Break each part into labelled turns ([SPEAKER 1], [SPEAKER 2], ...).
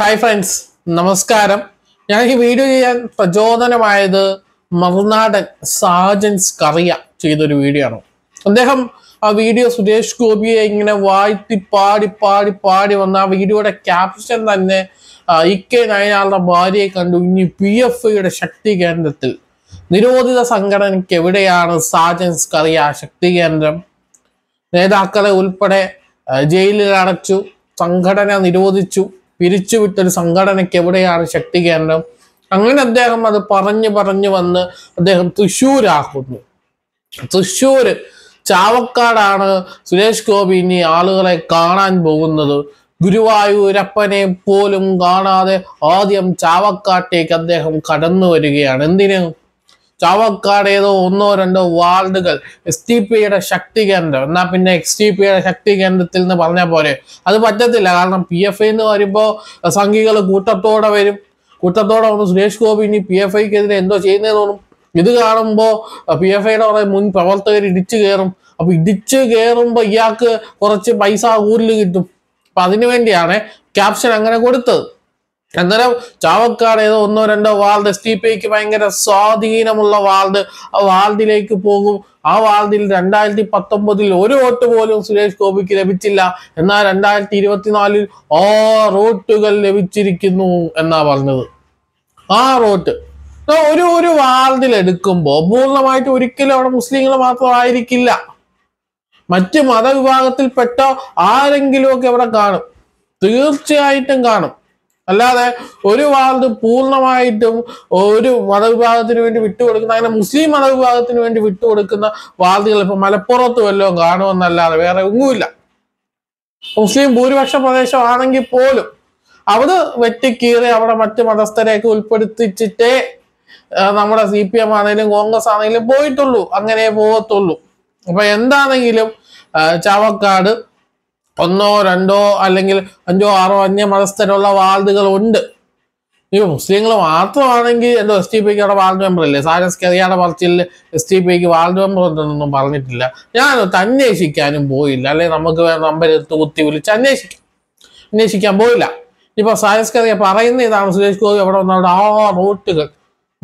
[SPEAKER 1] hi friends നമസ്കാരം ഞാൻ ഈ വീഡിയോ ചെയ്യാൻ പ്രചോദനമായത് മറുനാടൻ സാജൻസ് കറിയ ചെയ്തൊരു വീഡിയോ ആണ് അദ്ദേഹം ആ വീഡിയോ സുരേഷ് ഗോപിയെ ഇങ്ങനെ വാഴ്ത്തി പാടി പാടി പാടി വന്ന ആ വീഡിയോയുടെ ക്യാപ്ഷൻ തന്നെ ഇ കെ നയനാളുടെ ഭാര്യയെ കണ്ടു ഇനി പി എഫ് ഐയുടെ ശക്തി കേന്ദ്രത്തിൽ നിരോധിത സംഘടനയ്ക്ക് എവിടെയാണ് സാജൻസ് കറിയ ശക്തി കേന്ദ്രം നേതാക്കളെ ഉൾപ്പെടെ ജയിലിൽ അടച്ചു സംഘടന നിരോധിച്ചു പിരിച്ചുവിട്ടൊരു സംഘടനയ്ക്ക് എവിടെയാണ് ശക്തി കേന്ദ്രം അങ്ങനെ അദ്ദേഹം അത് പറഞ്ഞു പറഞ്ഞു വന്ന് അദ്ദേഹം തൃശ്ശൂരാക്കുന്നു തൃശ്ശൂര് ചാവക്കാടാണ് സുരേഷ് ഗോപി ഇനി ആളുകളെ കാണാൻ പോകുന്നത് ഗുരുവായൂരപ്പനെ പോലും കാണാതെ ആദ്യം ചാവക്കാട്ടേക്ക് അദ്ദേഹം കടന്നു വരികയാണ് എന്തിനു ചാവക്കാടേതോ ഒന്നോ രണ്ടോ വാർഡുകൾ എസ് ടി പിയുടെ ശക്തി കേന്ദ്രം എന്നാൽ പിന്നെ എക്സ് ടി പിയുടെ ശക്തി കേന്ദ്രത്തിൽ നിന്ന് പറഞ്ഞാൽ പോരെ അത് പറ്റത്തില്ല കാരണം പി എഫ് ഐ എന്ന് പറയുമ്പോൾ സംഘികൾ കൂട്ടത്തോടെ വരും കൂട്ടത്തോടെ വന്ന് സുരേഷ് ഗോപി ഇനി പി എഫ് ഐക്കെതിരെ എന്തോ ചെയ്യുന്നതെന്ന് തോന്നും ഇത് കാണുമ്പോൾ പി എഫ് ഐയുടെ കുറേ മുൻ പ്രവർത്തകർ ഇടിച്ചു കയറും അപ്പോൾ ഇടിച്ചു കയറുമ്പോൾ ഇയാൾക്ക് കുറച്ച് പൈസ ഊരിൽ കിട്ടും അപ്പം അതിനു വേണ്ടിയാണ് ക്യാപ്ഷൻ അങ്ങനെ കൊടുത്തത് അന്നേരം ചാവക്കാട് ഏതോ ഒന്നോ രണ്ടോ വാൾഡ് എസ് ടി പിക്ക് ഭയങ്കര സ്വാധീനമുള്ള വാൾഡ് ആ വാൾഡിലേക്ക് പോകും ആ വാർഡിൽ രണ്ടായിരത്തി പത്തൊമ്പതിൽ ഒരു വോട്ട് പോലും സുരേഷ് ഗോപിക്ക് ലഭിച്ചില്ല എന്നാൽ രണ്ടായിരത്തി ഇരുപത്തിനാലിൽ ആ റോട്ടുകൾ ലഭിച്ചിരിക്കുന്നു എന്നാ പറഞ്ഞത് ആ റോട്ട് ഒരു ഒരു വാർഡിൽ എടുക്കുമ്പോ പൂർണ്ണമായിട്ട് ഒരിക്കലും അവിടെ മുസ്ലിങ്ങൾ മാത്രമായിരിക്കില്ല മറ്റ് മതവിഭാഗത്തിൽപ്പെട്ട ആരെങ്കിലുമൊക്കെ അവിടെ കാണും തീർച്ചയായിട്ടും കാണും അല്ലാതെ ഒരു വാർഡ് പൂർണ്ണമായിട്ടും ഒരു മതവിഭാഗത്തിന് വേണ്ടി വിട്ടുകൊടുക്കുന്ന അങ്ങനെ മുസ്ലിം മതവിഭാഗത്തിന് വേണ്ടി വിട്ടുകൊടുക്കുന്ന വാർഡുകൾ ഇപ്പൊ മലപ്പുറത്ത് വല്ലതും കാണുമെന്നല്ലാതെ വേറെ ഒന്നുമില്ല മുസ്ലിം ഭൂരിപക്ഷ പ്രദേശമാണെങ്കിൽ പോലും അവിടെ വെട്ടിക്കീറി അവിടെ മറ്റു മതസ്ഥരെയൊക്കെ ഉൾപ്പെടുത്തിച്ചിട്ടേ നമ്മുടെ സി പി എം ആണെങ്കിലും കോൺഗ്രസ് ആണെങ്കിലും പോയിട്ടുള്ളൂ അങ്ങനെ പോകത്തുള്ളൂ അപ്പൊ എന്താണെങ്കിലും ചാവക്കാട് ഒന്നോ രണ്ടോ അല്ലെങ്കിൽ അഞ്ചോ ആറോ അന്യ മതസ്ഥരുള്ള ഉണ്ട് ഇപ്പൊ മുസ്ലിങ്ങൾ മാത്രമാണെങ്കിൽ എന്തോ എസ് ടി അവിടെ വാർഡ് മെമ്പർ അല്ലേ സാരസ് കറിയാടെ പറച്ചിൽ എസ് ടി പിക്ക് വാർഡ് മെമ്പർ ഉണ്ടെന്നൊന്നും പറഞ്ഞിട്ടില്ല ഞാൻ അന്വേഷിക്കാനും പോയില്ല അല്ലെ നമുക്ക് നമ്പർ എടുത്ത് കുത്തി വിളിച്ച് അന്വേഷിക്കാം അന്വേഷിക്കാൻ പോയില്ല ഇപ്പോൾ സായസ് കെറിയ പറയുന്ന ഇതാണ് സുരേഷ് ഗോപി അവിടെ വന്നവരുടെ ആ റൂട്ടുകൾ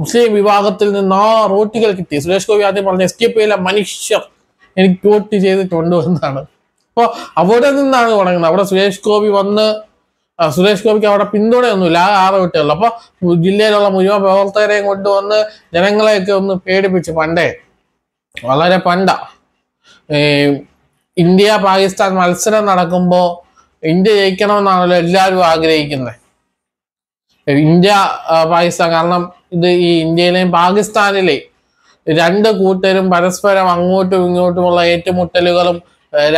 [SPEAKER 1] മുസ്ലിം വിഭാഗത്തിൽ നിന്ന് ആ റൂട്ടുകൾ കിട്ടി സുരേഷ് ഗോപി ആദ്യം പറഞ്ഞ എസ് ടി പിയിലെ മനുഷ്യർ എനിക്ക് വോട്ട് ചെയ്തിട്ടുണ്ട് എന്നാണ് അപ്പോൾ അവിടെ നിന്നാണ് തുടങ്ങുന്നത് അവിടെ സുരേഷ് ഗോപി വന്ന് സുരേഷ് ഗോപിക്ക് അവിടെ പിന്തുണയൊന്നുമില്ല ആ ആറ് അപ്പോൾ ജില്ലയിലുള്ള മുഴുവൻ പ്രവർത്തകരെയും കൊണ്ടുവന്ന് ജനങ്ങളെയൊക്കെ ഒന്ന് പേടിപ്പിച്ച് പണ്ടേ വളരെ പണ്ട ഇന്ത്യ പാകിസ്ഥാൻ മത്സരം നടക്കുമ്പോൾ ഇന്ത്യ ജയിക്കണമെന്നാണല്ലോ എല്ലാവരും ആഗ്രഹിക്കുന്നത് ഇന്ത്യ പാകിസ്ഥാൻ കാരണം ഇത് ഈ ഇന്ത്യയിലെയും പാകിസ്ഥാനിലെയും രണ്ട് കൂട്ടരും പരസ്പരം അങ്ങോട്ടും ഇങ്ങോട്ടുമുള്ള ഏറ്റുമുട്ടലുകളും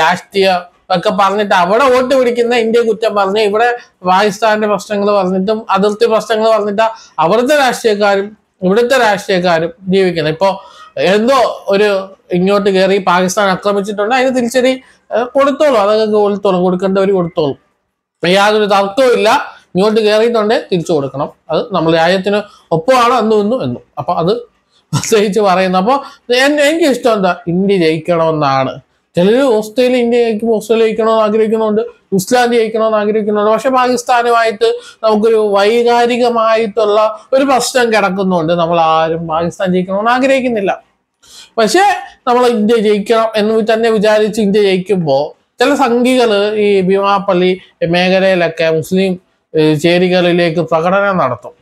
[SPEAKER 1] രാഷ്ട്രീയം ഒക്കെ പറഞ്ഞിട്ട് അവിടെ വോട്ട് പിടിക്കുന്ന ഇന്ത്യ കുറ്റം പറഞ്ഞ് ഇവിടെ പാകിസ്ഥാന്റെ പ്രശ്നങ്ങൾ പറഞ്ഞിട്ടും അതിർത്തി പ്രശ്നങ്ങൾ പറഞ്ഞിട്ട് അവിടുത്തെ രാഷ്ട്രീയക്കാരും ഇവിടുത്തെ രാഷ്ട്രീയക്കാരും ജീവിക്കുന്നത് ഇപ്പോ എന്തോ ഒരു ഇങ്ങോട്ട് കയറി പാകിസ്ഥാൻ ആക്രമിച്ചിട്ടുണ്ട് അതിന് തിരിച്ചടി കൊടുത്തോളൂ അതൊക്കെ കൊടുത്തോളൂ കൊടുക്കേണ്ടവർ കൊടുത്തോളൂ യാതൊരു തർക്കവും ഇല്ല ഇങ്ങോട്ട് കയറിയിട്ടുണ്ട് തിരിച്ചു കൊടുക്കണം അത് നമ്മൾ രാജ്യത്തിന് ഒപ്പമാണ് അന്നും ഇന്നും എന്നും അപ്പോൾ അത് പ്രത്യേകിച്ച് പറയുന്നത് അപ്പോൾ എനിക്ക് ഇഷ്ടം എന്താ ഇന്ത്യ ജയിക്കണമെന്നാണ് ചിലർ ഓസ്ട്രേലിയ ഇന്ത്യ ജയിക്കുമ്പോൾ ഓസ്ട്രേലിയ ജയിക്കണമെന്ന് ആഗ്രഹിക്കുന്നുണ്ട് ഇസ്ലാൻഡ് ജയിക്കണമെന്ന് ആഗ്രഹിക്കുന്നുണ്ട് പക്ഷെ പാകിസ്ഥാനുമായിട്ട് നമുക്കൊരു വൈകാരികമായിട്ടുള്ള ഒരു പ്രശ്നം കിടക്കുന്നുണ്ട് നമ്മൾ ആരും പാകിസ്ഥാൻ ജയിക്കണമെന്ന് ആഗ്രഹിക്കുന്നില്ല പക്ഷെ നമ്മൾ ഇന്ത്യ ജയിക്കണം എന്ന് തന്നെ വിചാരിച്ച് ഇന്ത്യ ജയിക്കുമ്പോൾ ചില സംഘികൾ ഈ ഭീമാപ്പള്ളി മേഖലയിലൊക്കെ മുസ്ലിം ചേരികളിലേക്ക് പ്രകടനം നടത്തും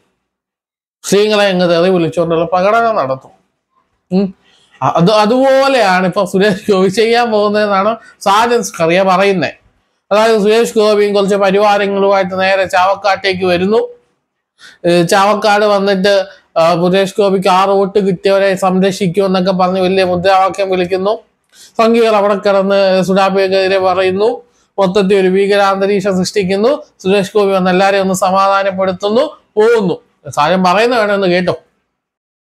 [SPEAKER 1] സ്ത്രീകളെ എങ്ങനെ തെറി വിളിച്ചുകൊണ്ടുള്ള പ്രകടനം നടത്തും അത് അതുപോലെയാണ് ഇപ്പൊ സുരേഷ് ഗോപി ചെയ്യാൻ പോകുന്നതെന്നാണ് സാജൻ സ്കറിയ പറയുന്നത് അതായത് സുരേഷ് ഗോപിയും കുറച്ച് പരിവാരങ്ങളുമായിട്ട് നേരെ ചാവക്കാട്ടേക്ക് വരുന്നു ചാവക്കാട് വന്നിട്ട് സുരേഷ് ഗോപിക്ക് ആറ് വോട്ട് കിട്ടിയവരെ സംരക്ഷിക്കും എന്നൊക്കെ പറഞ്ഞ് വലിയ മുദ്രാവാക്യം വിളിക്കുന്നു സംഘികൾ അവിടെ കിടന്ന് സുഡാബിക്കെതിരെ പറയുന്നു മൊത്തത്തിൽ ഒരു ഭീകരാന്തരീക്ഷം സൃഷ്ടിക്കുന്നു സുരേഷ് ഗോപി വന്ന് എല്ലാരെയും ഒന്ന് സമാധാനപ്പെടുത്തുന്നു പോകുന്നു സാധനം പറയുന്ന വേണമെന്ന് കേട്ടോ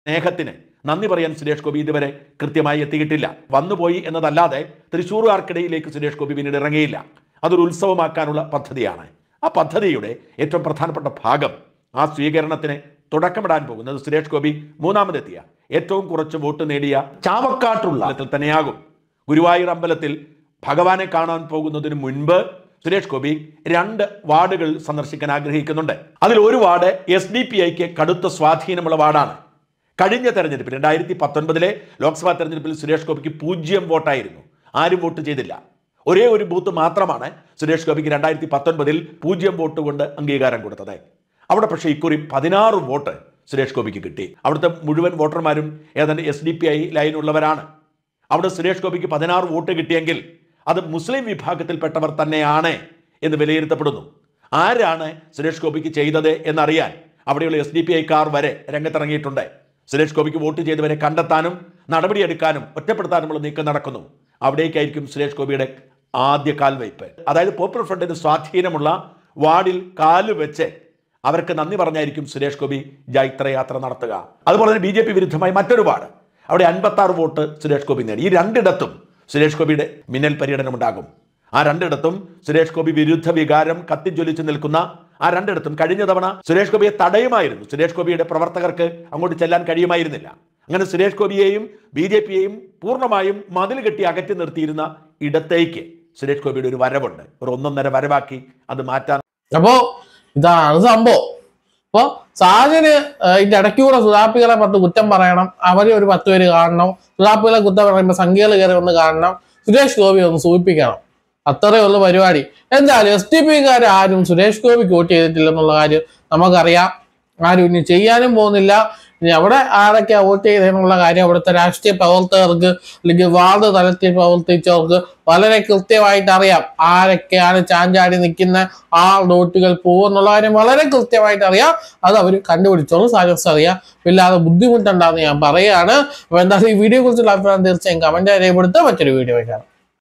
[SPEAKER 1] സ്നേഹത്തിന്
[SPEAKER 2] നന്ദി പറയാൻ സുരേഷ് ഗോപി ഇതുവരെ കൃത്യമായി എത്തിയിട്ടില്ല വന്നുപോയി എന്നതല്ലാതെ തൃശ്ശൂർകാർക്കിടയിലേക്ക് സുരേഷ് ഗോപി പിന്നീട് ഇറങ്ങിയില്ല അതൊരു ഉത്സവമാക്കാനുള്ള പദ്ധതിയാണ് ആ പദ്ധതിയുടെ ഏറ്റവും പ്രധാനപ്പെട്ട ഭാഗം ആ സ്വീകരണത്തിന് തുടക്കമിടാൻ പോകുന്നത് സുരേഷ് ഗോപി മൂന്നാമതെത്തിയ ഏറ്റവും കുറച്ച് വോട്ട് നേടിയ ചാവക്കാട്ടുള്ള അമ്പലത്തിൽ തന്നെയാകും ഗുരുവായൂർ അമ്പലത്തിൽ ഭഗവാനെ കാണാൻ പോകുന്നതിന് മുൻപ് സുരേഷ് ഗോപി രണ്ട് വാർഡുകൾ സന്ദർശിക്കാൻ ആഗ്രഹിക്കുന്നുണ്ട് അതിൽ ഒരു വാർഡ് എസ് ഡി പി ഐക്ക് കടുത്ത സ്വാധീനമുള്ള വാർഡാണ് കഴിഞ്ഞ തെരഞ്ഞെടുപ്പിൽ രണ്ടായിരത്തി പത്തൊൻപതിലെ ലോക്സഭാ തെരഞ്ഞെടുപ്പിൽ സുരേഷ് ഗോപിക്ക് പൂജ്യം വോട്ടായിരുന്നു ആരും വോട്ട് ചെയ്തില്ല ഒരേ ഒരു ബൂത്ത് മാത്രമാണ് സുരേഷ് ഗോപിക്ക് രണ്ടായിരത്തി പത്തൊൻപതിൽ പൂജ്യം വോട്ട് കൊണ്ട് അംഗീകാരം കൊടുത്തത് അവിടെ പക്ഷേ ഇക്കുറി പതിനാറ് വോട്ട് സുരേഷ് ഗോപിക്ക് കിട്ടി അവിടുത്തെ മുഴുവൻ വോട്ടർമാരും ഏതാണ്ട് എസ് ഡി പി ഐ ലൈനുള്ളവരാണ് അവിടെ സുരേഷ് ഗോപിക്ക് പതിനാറ് വോട്ട് കിട്ടിയെങ്കിൽ അത് മുസ്ലിം വിഭാഗത്തിൽപ്പെട്ടവർ തന്നെയാണ് എന്ന് വിലയിരുത്തപ്പെടുന്നു ആരാണ് സുരേഷ് ഗോപിക്ക് ചെയ്തത് എന്നറിയാൻ അവിടെയുള്ള എസ് ഡി പി ഐക്കാർ വരെ രംഗത്തിറങ്ങിയിട്ടുണ്ട് സുരേഷ് ഗോപിക്ക് വോട്ട് ചെയ്തവരെ കണ്ടെത്താനും നടപടിയെടുക്കാനും ഒറ്റപ്പെടുത്താനുമുള്ള നീക്കം നടക്കുന്നു അവിടേക്കായിരിക്കും സുരേഷ് ഗോപിയുടെ ആദ്യ കാൽവയ്പ് അതായത് പോപ്പുലർ ഫ്രണ്ടിന് സ്വാധീനമുള്ള വാർഡിൽ കാല് വെച്ച് അവർക്ക് നന്ദി പറഞ്ഞായിരിക്കും സുരേഷ് ഗോപി ജൈത്രയാത്ര നടത്തുക അതുപോലെ തന്നെ ബി ജെ പി വിരുദ്ധമായി മറ്റൊരു വാർഡ് അവിടെ അൻപത്താറ് വോട്ട് സുരേഷ് ഗോപി നേടി ഈ രണ്ടിടത്തും സുരേഷ് ഗോപിയുടെ മിന്നൽ പര്യടനം ഉണ്ടാകും ആ രണ്ടിടത്തും സുരേഷ് ഗോപി വിരുദ്ധ വികാരം കത്തിജ്വലിച്ച് നിൽക്കുന്ന ആ രണ്ടിടത്തും കഴിഞ്ഞ തവണ സുരേഷ് ഗോപിയെ തടയുമായിരുന്നു സുരേഷ് ഗോപിയുടെ പ്രവർത്തകർക്ക് അങ്ങോട്ട് ചെല്ലാൻ കഴിയുമായിരുന്നില്ല അങ്ങനെ സുരേഷ് ഗോപിയെയും ബി ജെ പിയെയും പൂർണ്ണമായും മതിൽ കെട്ടി അകറ്റി നിർത്തിയിരുന്ന ഇടത്തേക്ക് സുരേഷ് ഗോപിയുടെ ഒരു വരവുണ്ട് ഒരു ഒന്നൊന്നര വരവാക്കി അത് മാറ്റാൻ അപ്പോ
[SPEAKER 1] ഇതാണ് സംഭവം അപ്പോൾ സാജന് ഇതിൻ്റെ ഇടയ്ക്കൂടെ സുതാപ്പികളെ പത്ത് കുറ്റം പറയണം അവരെ ഒരു പത്ത് പേര് കാണണം സുതാപ്പികളെ കുറ്റം പറയുമ്പോൾ സംഖ്യകൾ കയറി ഒന്ന് കാണണം സുരേഷ് ഗോപി ഒന്ന് സൂചിപ്പിക്കണം അത്രയേ ഉള്ളൂ പരിപാടി എന്തായാലും എസ് ടി പിക്കാർ ആരും സുരേഷ് ഗോപിക്ക് വോട്ട് ചെയ്തിട്ടില്ലെന്നുള്ള കാര്യം നമുക്കറിയാം ആരും ഇനി ചെയ്യാനും പോകുന്നില്ല ഇനി അവിടെ ആരൊക്കെയാ വോട്ട് ചെയ്തെന്നുള്ള കാര്യം അവിടുത്തെ രാഷ്ട്രീയ പ്രവർത്തകർക്ക് അല്ലെങ്കിൽ വാർഡ് തലത്തിൽ പ്രവർത്തിച്ചവർക്ക് വളരെ കൃത്യമായിട്ട് അറിയാം ആരൊക്കെയാണ് ചാഞ്ചാടി നിൽക്കുന്ന ആ വോട്ടുകൾ പോകുമെന്നുള്ള കാര്യം വളരെ കൃത്യമായിട്ട് അറിയാം അത് അവർ കണ്ടുപിടിച്ചോളൂ സാരസ് അറിയാം വല്ലാതെ ബുദ്ധിമുട്ടുണ്ടാകുന്ന ഞാൻ പറയുകയാണ് അപ്പോൾ എന്തായാലും ഈ വീഡിയോ കുറിച്ചുള്ള അഭിപ്രായം തീർച്ചയായും കമന്റ് രേഖപ്പെടുത്തുക മറ്റൊരു വീഡിയോ വയ്ക്കാം